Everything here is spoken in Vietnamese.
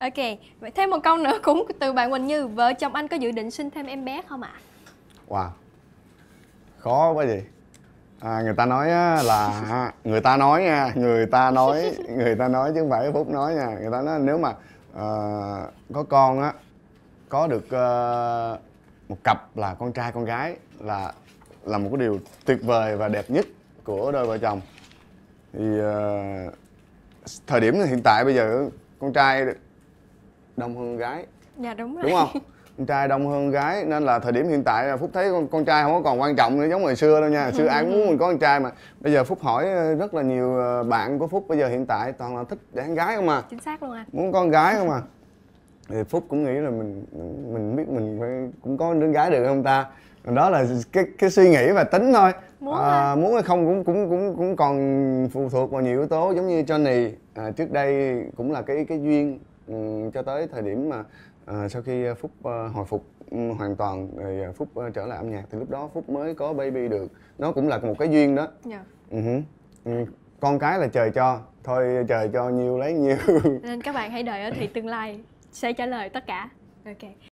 Ok, vậy thêm một câu nữa cũng từ bạn Quỳnh Như Vợ chồng anh có dự định sinh thêm em bé không ạ? À? Wow Khó quá gì à, Người ta nói là Người ta nói nha Người ta nói Người ta nói chứ không phải Phúc nói nha Người ta nói nếu mà uh, Có con á Có được uh, Một cặp là con trai con gái Là là một cái điều tuyệt vời và đẹp nhất Của đôi vợ chồng Thì uh, Thời điểm hiện tại bây giờ Con trai đông hơn gái dạ đúng rồi đúng không con trai đông hơn gái nên là thời điểm hiện tại là phúc thấy con, con trai không có còn quan trọng nữa giống ngày xưa đâu nha xưa ai muốn mình có con trai mà bây giờ phúc hỏi ờ, rất là nhiều ờ, bạn của phúc bây giờ hiện tại toàn là thích đẻ gái không à chính xác luôn à muốn con gái không à thì phúc cũng nghĩ là mình mình biết mình cũng có đứa gái được không ta đó là cái cái suy nghĩ và tính thôi muốn, à, muốn hay không cũng cũng cũng cũng còn phụ thuộc vào nhiều yếu tố giống như Johnny à, trước đây cũng là cái cái duyên Ừ, cho tới thời điểm mà à, sau khi phúc à, hồi phục ừ, hoàn toàn rồi à, phúc à, trở lại âm nhạc thì lúc đó phúc mới có baby được nó cũng là một cái duyên đó yeah. uh-huh. uh con cái là trời cho thôi trời cho nhiều lấy nhiều nên các bạn hãy đợi ở thì tương lai sẽ trả lời tất cả ok